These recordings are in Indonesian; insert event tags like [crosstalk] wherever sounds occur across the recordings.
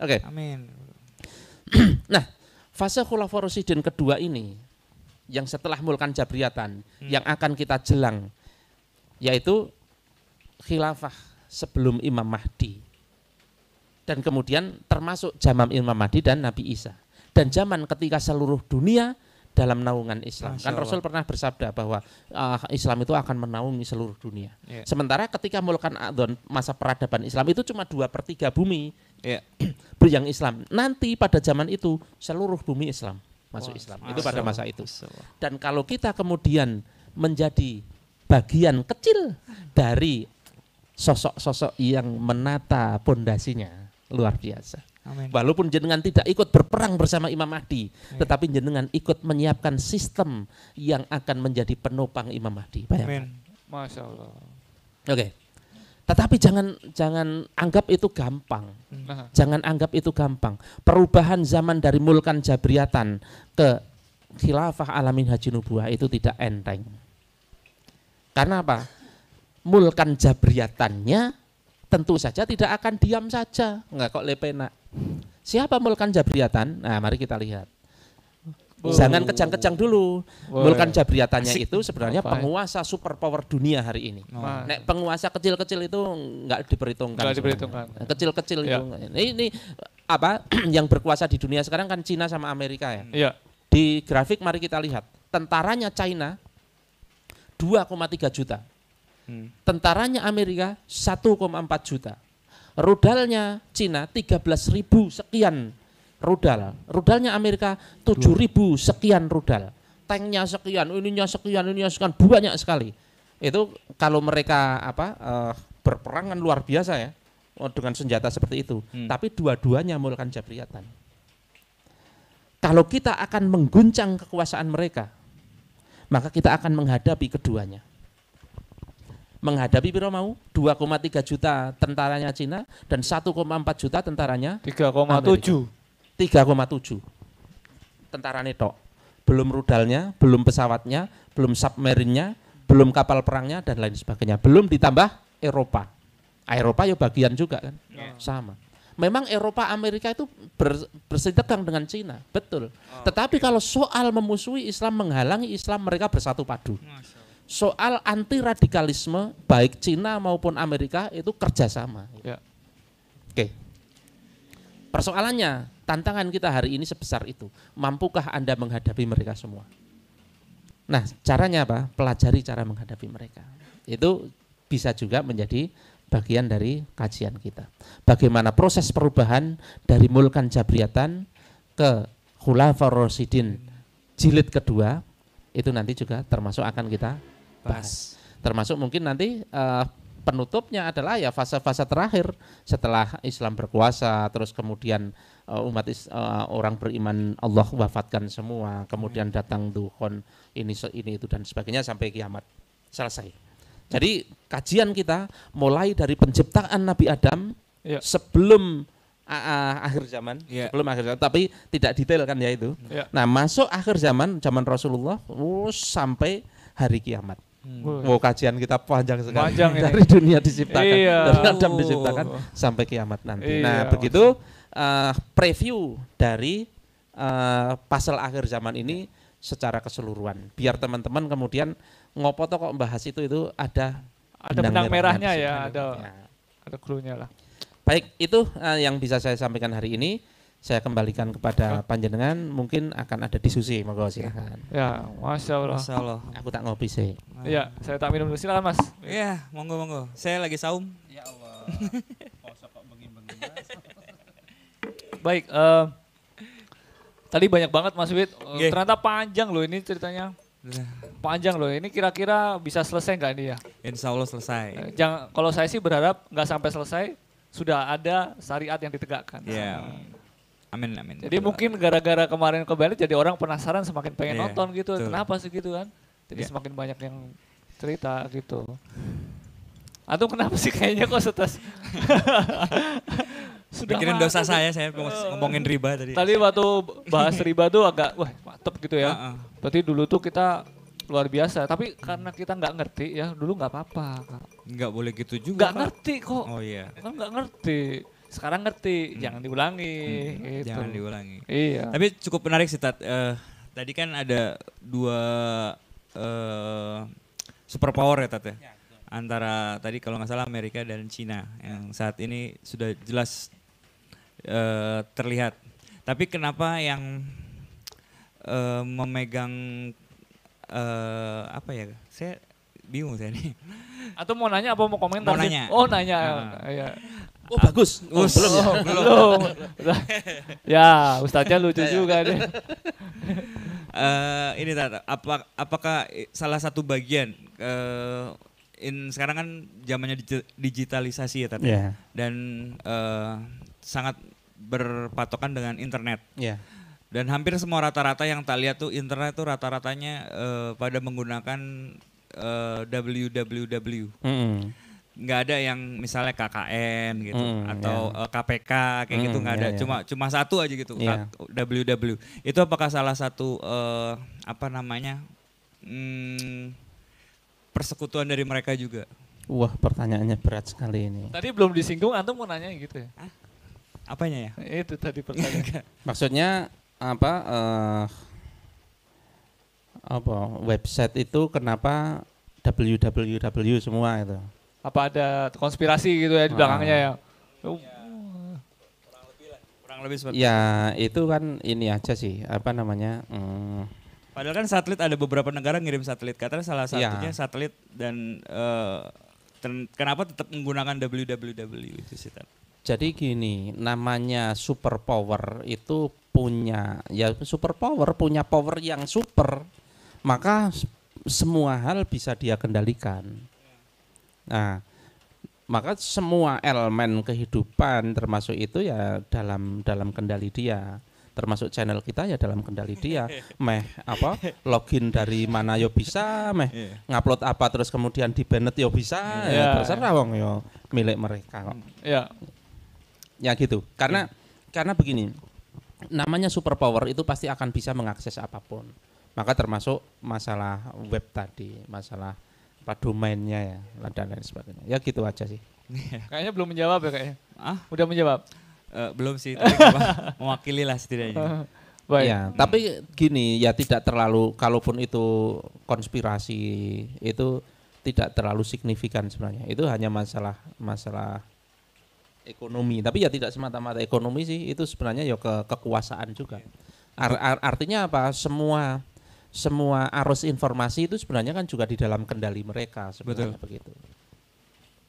Oke. Okay. Amin. [clears throat] nah, fase Khulafaur Rasyidin kedua ini yang setelah mulkan jabriatan hmm. yang akan kita jelang yaitu khilafah sebelum Imam Mahdi dan kemudian termasuk zaman Imam Mahdi dan Nabi Isa dan zaman ketika seluruh dunia dalam naungan Islam. Kan Masya kan Rasul pernah bersabda bahwa uh, Islam itu akan menaungi seluruh dunia. Yeah. Sementara ketika Mulkan Adon masa peradaban Islam itu cuma dua per tiga bumi yeah. Iya. [clears throat] yang Islam. Nanti pada zaman itu seluruh bumi Islam masuk Wah, Islam. Itu pada masa itu. Dan kalau kita kemudian menjadi bagian kecil dari sosok-sosok yang menata pondasinya luar biasa. Amen. Walaupun jenengan tidak ikut berperang bersama Imam Mahdi, yeah. tetapi jenengan ikut menyiapkan sistem yang akan menjadi penopang Imam Mahdi. Bayangkan. Amin. Masya Allah. Oke. Okay. Tetapi jangan jangan anggap itu gampang. Hmm. Jangan anggap itu gampang. Perubahan zaman dari mulkan jabriatan ke khilafah alamin haji nubuah itu tidak enteng. Karena apa? Mulkan jabriatannya tentu saja tidak akan diam saja. Enggak kok lepena. Siapa mulkan jabriatan? Nah, mari kita lihat. Oh. Jangan kejang-kejang dulu. Oh. Mulkan Jabriatannya Asik. itu sebenarnya Apa? penguasa superpower dunia hari ini. Oh. Nek penguasa kecil-kecil itu enggak diperhitungkan. Enggak diperhitungkan. Nah, kecil-kecil ya. itu. Ini, ini apa [clears throat] yang berkuasa di dunia sekarang kan Cina sama Amerika ya. ya. Di grafik mari kita lihat. Tentaranya China 2,3 juta. Hmm. Tentaranya Amerika 1,4 juta. Rudalnya Cina 13 ribu sekian rudal. Rudalnya Amerika 7000 sekian rudal. Tanknya sekian, ininya sekian, ininya sekian, banyak sekali. Itu kalau mereka apa uh, eh, berperang luar biasa ya oh, dengan senjata seperti itu. Hmm. Tapi dua-duanya melakukan jabriatan. Kalau kita akan mengguncang kekuasaan mereka, maka kita akan menghadapi keduanya. Menghadapi piro mau? 2,3 juta tentaranya Cina dan 1,4 juta tentaranya 3,7. 3,7 tentara Nato belum rudalnya belum pesawatnya belum submarinnya belum kapal perangnya dan lain sebagainya belum ditambah Eropa ah, Eropa ya bagian juga kan yeah. sama memang Eropa Amerika itu ber, dengan Cina betul oh, tetapi okay. kalau soal memusuhi Islam menghalangi Islam mereka bersatu padu soal anti radikalisme baik Cina maupun Amerika itu kerjasama ya. oke okay. persoalannya Tantangan kita hari ini sebesar itu. Mampukah Anda menghadapi mereka semua? Nah, caranya apa? Pelajari cara menghadapi mereka. Itu bisa juga menjadi bagian dari kajian kita. Bagaimana proses perubahan dari Mulkan Jabriatan ke Khulafar Rosidin jilid kedua itu nanti juga termasuk akan kita bahas. Termasuk mungkin nanti uh, penutupnya adalah ya fase-fase terakhir setelah Islam berkuasa terus kemudian uh, umat is, uh, orang beriman Allah wafatkan semua kemudian hmm. datang duhon ini ini itu dan sebagainya sampai kiamat selesai jadi kajian kita mulai dari penciptaan Nabi Adam ya. sebelum uh, akhir zaman ya. sebelum akhir zaman tapi tidak detail kan ya itu Ya. nah masuk akhir zaman zaman Rasulullah uh, sampai hari kiamat Hmm. Wow, kajian kita panjang sekali panjang [laughs] dari dunia diciptakan, iya. dari Adam diciptakan oh. sampai kiamat nanti. Iya, nah, begitu uh, preview dari uh, eh, pasal akhir zaman ini secara keseluruhan. Biar teman-teman kemudian toh kok bahas itu itu ada ada benang, merahnya, ya, ada ya. ada clue-nya lah. Baik, itu uh, yang bisa saya sampaikan hari ini saya kembalikan kepada panjenengan mungkin akan ada diskusi monggo silakan ya masya allah. masya allah aku tak ngopi sih Iya, ya saya tak minum dulu silakan mas Iya, monggo monggo saya lagi saum ya allah [laughs] baik uh, tadi banyak banget mas Wid uh, ternyata panjang loh ini ceritanya iya. panjang loh ini kira-kira bisa selesai nggak ini ya insya allah selesai eh, jangan kalau saya sih berharap nggak sampai selesai sudah ada syariat yang ditegakkan yeah. Amin amin. Jadi Betul mungkin gara-gara kemarin ke Bali jadi orang penasaran semakin pengen yeah, nonton gitu. Tuh. Kenapa sih gitu kan? Jadi yeah. semakin banyak yang cerita gitu. Atau kenapa sih kayaknya kok setas? [laughs] Sudah dosa saya, saya eh, ngomongin riba tadi. Tadi waktu bahas riba tuh agak wah mantep gitu ya. Uh -uh. Berarti dulu tuh kita luar biasa. Tapi karena kita nggak ngerti ya, dulu nggak apa-apa. Nggak boleh gitu juga. Nggak ngerti kok. Oh iya. Kan nggak ngerti sekarang ngerti hmm. jangan diulangi hmm. gitu. jangan diulangi iya tapi cukup menarik sih tat uh, tadi kan ada dua uh, eh, power ya tat ya, ya antara tadi kalau nggak salah Amerika dan Cina yang saat ini sudah jelas uh, terlihat tapi kenapa yang uh, memegang uh, apa ya saya bingung saya nih. Atau mau nanya apa mau komentar? Mau nanya. Oh nanya. uh, Ya. Oh bagus. Oh, oh belum ya. Oh, [laughs] belum. ya, ustaznya [laughs] lucu juga nih. Uh, ini [laughs] eh, Tata, apa apakah salah satu bagian uh, in sekarang kan zamannya digitalisasi ya Tata. Ya? Yeah. Dan uh, sangat berpatokan dengan internet. Yeah. Dan hampir semua rata-rata yang tak lihat tuh internet tuh rata-ratanya uh, pada menggunakan uh, www. Mm -hmm nggak ada yang misalnya KKN gitu mm, atau yeah. Iya. KPK kayak mm, gitu hmm, nggak ada yeah, yeah. cuma cuma satu aja gitu yeah. WW itu apakah salah satu uh, apa namanya hmm, persekutuan dari mereka juga wah pertanyaannya berat sekali ini tadi belum disinggung antum mau nanya gitu ya Hah? apanya ya itu tadi [laughs] pertanyaan maksudnya apa uh, apa website itu kenapa WWW semua itu apa ada konspirasi gitu ya di belakangnya ya. Ah. Oh. Iya. Kurang lebih seperti Ya itu kan ini aja sih apa namanya. Hmm. Padahal kan satelit ada beberapa negara ngirim satelit. Katanya salah ya. satunya ya. satelit dan uh, kenapa tetap menggunakan www itu sih? Jadi gini, namanya superpower itu punya ya superpower punya power yang super, maka semua hal bisa dia kendalikan. Nah, maka semua elemen kehidupan termasuk itu ya dalam dalam kendali dia termasuk channel kita ya dalam kendali dia [laughs] meh apa login dari mana yo bisa meh yeah. ngupload apa terus kemudian di banet yo bisa yeah. ya iya. terserah wong yo milik mereka kok ya yeah. ya gitu karena yeah. karena begini namanya superpower itu pasti akan bisa mengakses apapun maka termasuk masalah web tadi masalah padu mainnya ya dan lain sebagainya ya gitu aja sih iya. kayaknya belum menjawab ya kayaknya ah udah menjawab uh, belum sih tapi [laughs] mewakili lah setidaknya [laughs] Baik. ya hmm. tapi gini ya tidak terlalu kalaupun itu konspirasi itu tidak terlalu signifikan sebenarnya itu hanya masalah masalah ekonomi tapi ya tidak semata-mata ekonomi sih itu sebenarnya ya ke kekuasaan juga iya. Ar, ar, artinya apa semua semua arus informasi itu sebenarnya kan juga di dalam kendali mereka sebenarnya Betul. begitu.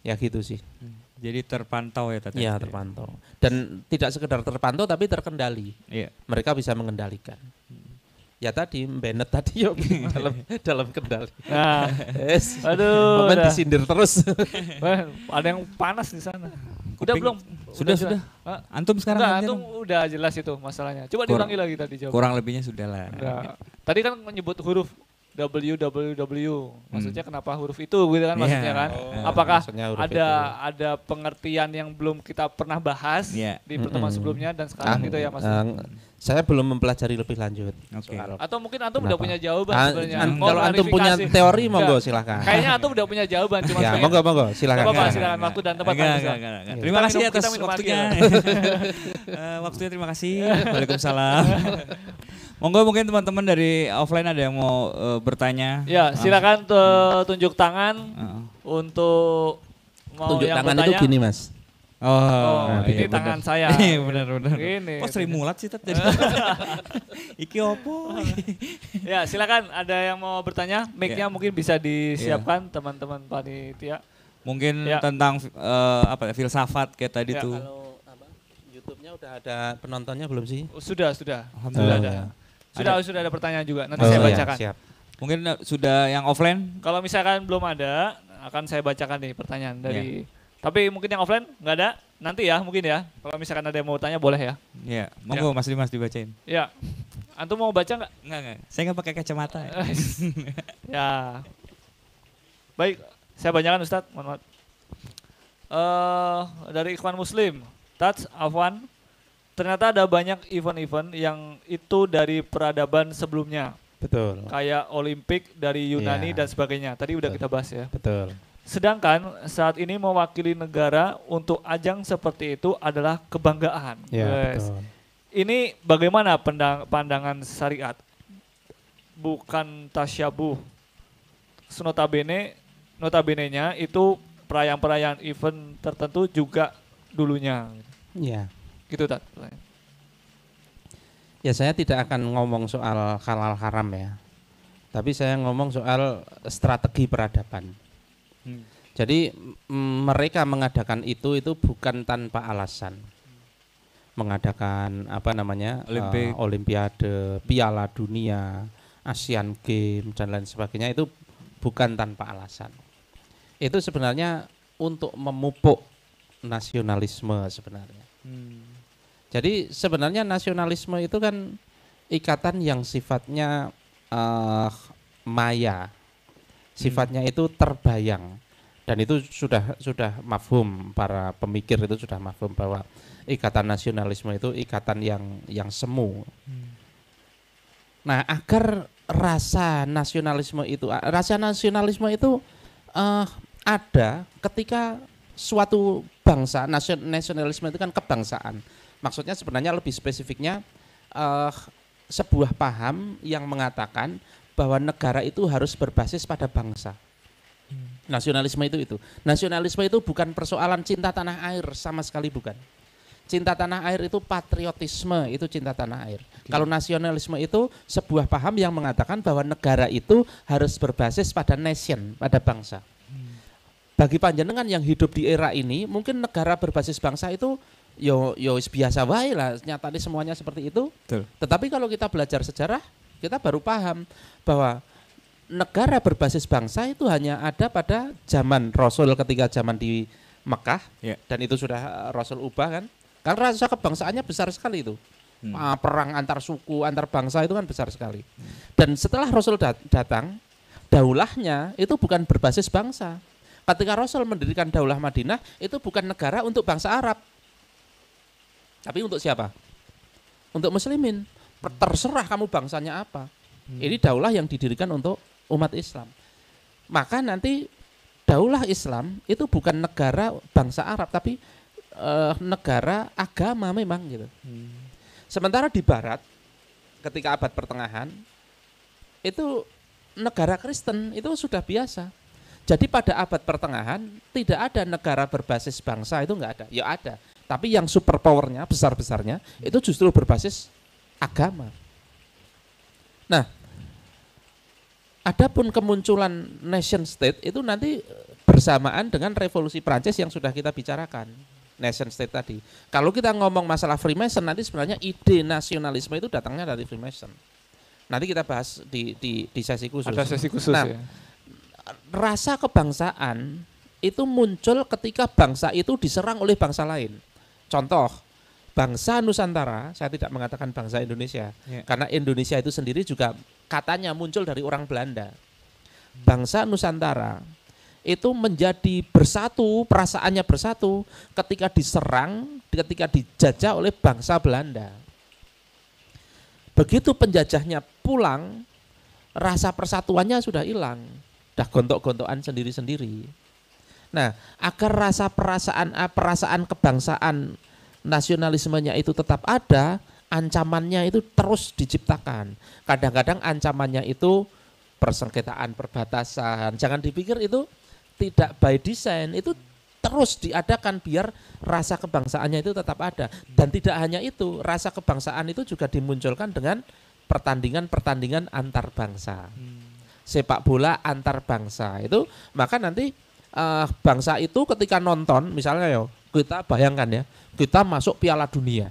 Ya gitu sih. Hmm. Jadi terpantau ya tadi. Ya terpantau. Dan tidak sekedar terpantau tapi terkendali. Iya. Mereka bisa mengendalikan. Hmm. Ya tadi Bennett tadi yuk [laughs] dalam dalam kendali. Nah, yes. aduh. Momen disindir terus. ada yang panas di sana. Udah belum? Sudah, sudah. sudah. Ah. Antum sekarang Enggak, antum dong. udah jelas itu masalahnya. Coba diulangi lagi tadi jawab. Kurang lebihnya sudah lah. Tadi kan menyebut huruf www. Maksudnya hmm. kenapa huruf itu gitu kan yeah. maksudnya kan? Oh, Apakah ada itu. ada pengertian yang belum kita pernah bahas yeah. di pertemuan mm -hmm. sebelumnya dan sekarang ah, gitu ya Mas? Uh, saya belum mempelajari lebih lanjut. Okay. so, Atau mungkin antum kenapa? udah punya jawaban An ah, sebenarnya. An kalau antum punya teori monggo silahkan. Kayaknya antum udah punya jawaban cuma ya, monggo monggo silahkan. Bapak silahkan waktu dan tempat. Enggak, enggak, enggak, enggak. Terima kasih atas waktunya. Ya. [laughs] Eh, waktunya terima kasih. Waalaikumsalam. [laughs] Monggo mungkin teman-teman dari offline ada yang mau uh, bertanya. Ya, silakan uh. tunjuk tangan uh. untuk mau tunjuk yang tangan bertanya. itu gini, Mas. Oh, oh nah, ini iya, tangan saya. [laughs] Iya benar benar. Ini. Kok oh, Mulat sih tadi? [laughs] [laughs] Iki opo? ya, silakan ada yang mau bertanya. Mic-nya yeah. mungkin bisa disiapkan ya. teman-teman panitia. Mungkin yeah. tentang uh, apa ya, filsafat kayak tadi yeah, tuh. Kalau YouTube-nya udah ada penontonnya belum sih? Sudah, sudah. Alhamdulillah oh, ada. Ya. Sudah ada. sudah ada pertanyaan juga. Nanti oh, saya iya, bacakan. Iya, siap. Mungkin eh, sudah yang offline? Kalau misalkan belum ada, akan saya bacakan nih pertanyaan dari yeah. Tapi mungkin yang offline nggak ada. Nanti ya mungkin ya. Kalau misalkan ada yang mau tanya boleh ya. Iya. Ya. Monggo yeah. Mas Dimas dibacain. Iya. Antum mau baca nggak? Nggak nggak. Saya nggak pakai kacamata. ya. [laughs] ya. Baik. Saya bacakan Ustadz. Mohon maaf. Uh, dari Ikhwan Muslim. Tats, Afwan, ternyata ada banyak event-event yang itu dari peradaban sebelumnya. Betul. Kayak Olimpik dari Yunani yeah. dan sebagainya. Tadi udah kita bahas ya. Betul. Sedangkan saat ini mewakili negara untuk ajang seperti itu adalah kebanggaan. Ya, yes. Ini bagaimana pandang pandangan syariat? Bukan tasyabuh. Notabene, notabenenya itu perayaan-perayaan event tertentu juga dulunya. Iya. Gitu tak? Ya saya tidak akan ngomong soal halal haram ya. Tapi saya ngomong soal strategi peradaban. Hmm. Jadi mereka mengadakan itu itu bukan tanpa alasan. Mengadakan apa namanya? Olympic. Eh, olimpiade, Piala Dunia, Asian Games dan lain sebagainya itu bukan tanpa alasan. Itu sebenarnya untuk memupuk nasionalisme sebenarnya. Hmm. Jadi sebenarnya nasionalisme itu kan ikatan yang sifatnya uh, maya, sifatnya hmm. itu terbayang dan itu sudah sudah mafhum para pemikir itu sudah mafhum bahwa ikatan nasionalisme itu ikatan yang yang semu. Hmm. Nah agar rasa nasionalisme itu rasa nasionalisme itu uh, ada ketika suatu bangsa nasionalisme itu kan kebangsaan Maksudnya sebenarnya lebih spesifiknya uh, sebuah paham yang mengatakan bahwa negara itu harus berbasis pada bangsa. Hmm. Nasionalisme itu itu. Nasionalisme itu bukan persoalan cinta tanah air sama sekali bukan. Cinta tanah air itu patriotisme, itu cinta tanah air. Okay. Kalau nasionalisme itu sebuah paham yang mengatakan bahwa negara itu harus berbasis pada nation, pada bangsa. Hmm. Bagi panjenengan yang hidup di era ini, mungkin negara berbasis bangsa itu yo yo biasa wae lah nyatanya semuanya seperti itu. Betul. Tetapi kalau kita belajar sejarah, kita baru paham bahwa negara berbasis bangsa itu hanya ada pada zaman Rasul ketika zaman di Mekah yeah. dan itu sudah eh, Rasul ubah kan. Kan rasa kebangsaannya besar sekali itu. Hmm. Ah, perang antar suku, antar bangsa itu kan besar sekali. Hmm. Dan setelah Rasul dat datang, daulahnya itu bukan berbasis bangsa. Ketika Rasul mendirikan daulah Madinah, itu bukan negara untuk bangsa Arab, tapi untuk siapa? Untuk muslimin. Terserah kamu bangsanya apa. Hmm. Ini daulah yang didirikan untuk umat Islam. Maka nanti daulah Islam itu bukan negara bangsa Arab tapi eh, negara agama memang gitu. Hmm. Sementara di barat ketika abad pertengahan itu negara Kristen itu sudah biasa. Jadi pada abad pertengahan tidak ada negara berbasis bangsa itu enggak ada. Ya ada, tapi yang super powernya, besar-besarnya, itu justru berbasis agama. Nah, adapun kemunculan nation state itu nanti eh, bersamaan dengan revolusi Prancis yang sudah kita bicarakan. Nation state tadi. Kalau kita ngomong masalah Freemason, nanti sebenarnya ide nasionalisme itu datangnya dari Freemason. Nanti kita bahas di, di, di sesi khusus. Ada sesi khusus nah, ya. Rasa kebangsaan itu muncul ketika bangsa itu diserang oleh bangsa lain. Contoh, bangsa Nusantara, saya tidak mengatakan bangsa Indonesia, yeah. karena Indonesia itu sendiri juga katanya muncul dari orang Belanda. Bangsa Nusantara itu menjadi bersatu, perasaannya bersatu ketika diserang, ketika dijajah oleh bangsa Belanda. Begitu penjajahnya pulang, rasa persatuannya sudah hilang, dah gontok-gontokan sendiri-sendiri. Nah, agar rasa perasaan eh, perasaan kebangsaan nasionalismenya itu tetap ada, ancamannya itu terus diciptakan. Kadang-kadang ancamannya itu persengketaan perbatasan. Jangan dipikir itu tidak by design, itu terus diadakan biar rasa kebangsaannya itu tetap ada. Dan tidak hanya itu, rasa kebangsaan itu juga dimunculkan dengan pertandingan-pertandingan antar bangsa. Hmm. Sepak bola antar bangsa itu maka nanti uh, bangsa itu ketika nonton misalnya yo kita bayangkan ya kita masuk Piala Dunia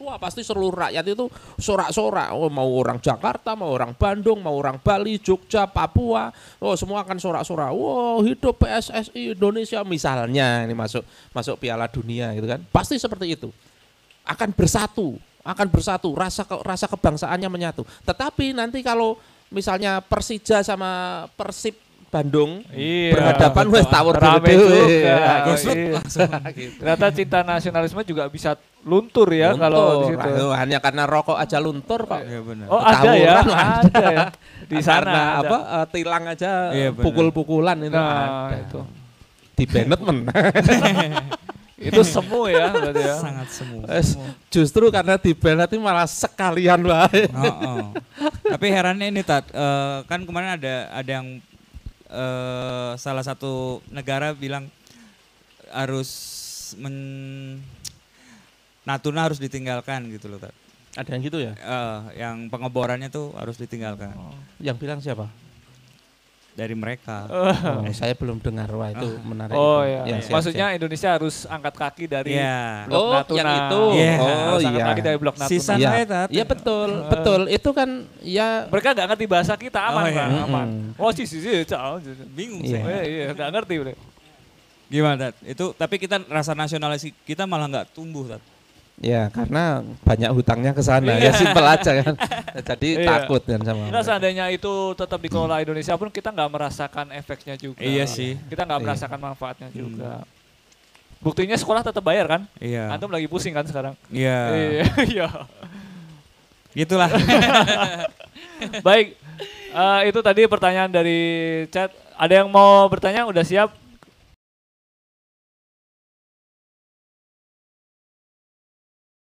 Wah pasti seluruh rakyat itu sorak-sorak. Oh, mau orang Jakarta, mau orang Bandung, mau orang Bali, Jogja, Papua. Oh semua akan sorak-sorak. Wow hidup PSSI Indonesia misalnya ini masuk masuk Piala Dunia gitu kan. Pasti seperti itu. Akan bersatu, akan bersatu. Rasa rasa kebangsaannya menyatu. Tetapi nanti kalau misalnya Persija sama Persib Bandung iya. berhadapan wes tawur rame juga iya, iya. ternyata cinta nasionalisme juga bisa luntur ya luntur, kalau di situ hanya karena rokok aja luntur pak? Iya benar. oh ada ya, ada ya [laughs] di sana apa uh, tilang aja iya, pukul-pukulan itu nah, ada. itu di Bennett men [laughs] itu semu ya berarti ya. Sangat semu. Justru karena di Bennett nanti malah sekalian lah. Oh, oh. Tapi herannya ini tat, uh, kan kemarin ada ada yang uh, salah satu negara bilang harus men Natuna harus ditinggalkan gitu loh. Ada yang gitu ya? Uh, yang pengeborannya tuh harus ditinggalkan. Oh. Yang bilang siapa? dari mereka. [laughs] Oh, eh, saya belum dengar wah itu ah. menarik. Oh iya. Ya, siap, Maksudnya siap. Indonesia harus angkat kaki dari yeah. blok oh, Natuna. yang itu. Yeah. Iya, oh harus iya. Angkat kaki dari blok Natuna. Sisan yeah. Iya ya, betul, uh. betul. Itu kan ya mereka nggak ngerti bahasa kita oh, aman, iya. oh, iya. aman. Oh, sih sih, si bingung yeah. sih. iya, nggak ngerti. Gimana, Tat? Itu tapi kita rasa nasionalis kita malah nggak tumbuh, Tat. Ya karena banyak hutangnya ke sana ya iya. simpel aja kan. [laughs] Jadi yeah. takut dan sama. Nah seandainya itu tetap dikelola hmm. Indonesia pun kita nggak merasakan efeknya juga. Iya sih. Kita nggak merasakan iya. merasakan manfaatnya hmm. juga. Hmm. Buktinya sekolah tetap bayar kan? Iya. Antum lagi pusing kan sekarang? Iya. Iya. [laughs] iya. Gitulah. [laughs] Baik. Uh, itu tadi pertanyaan dari chat. Ada yang mau bertanya? Udah siap?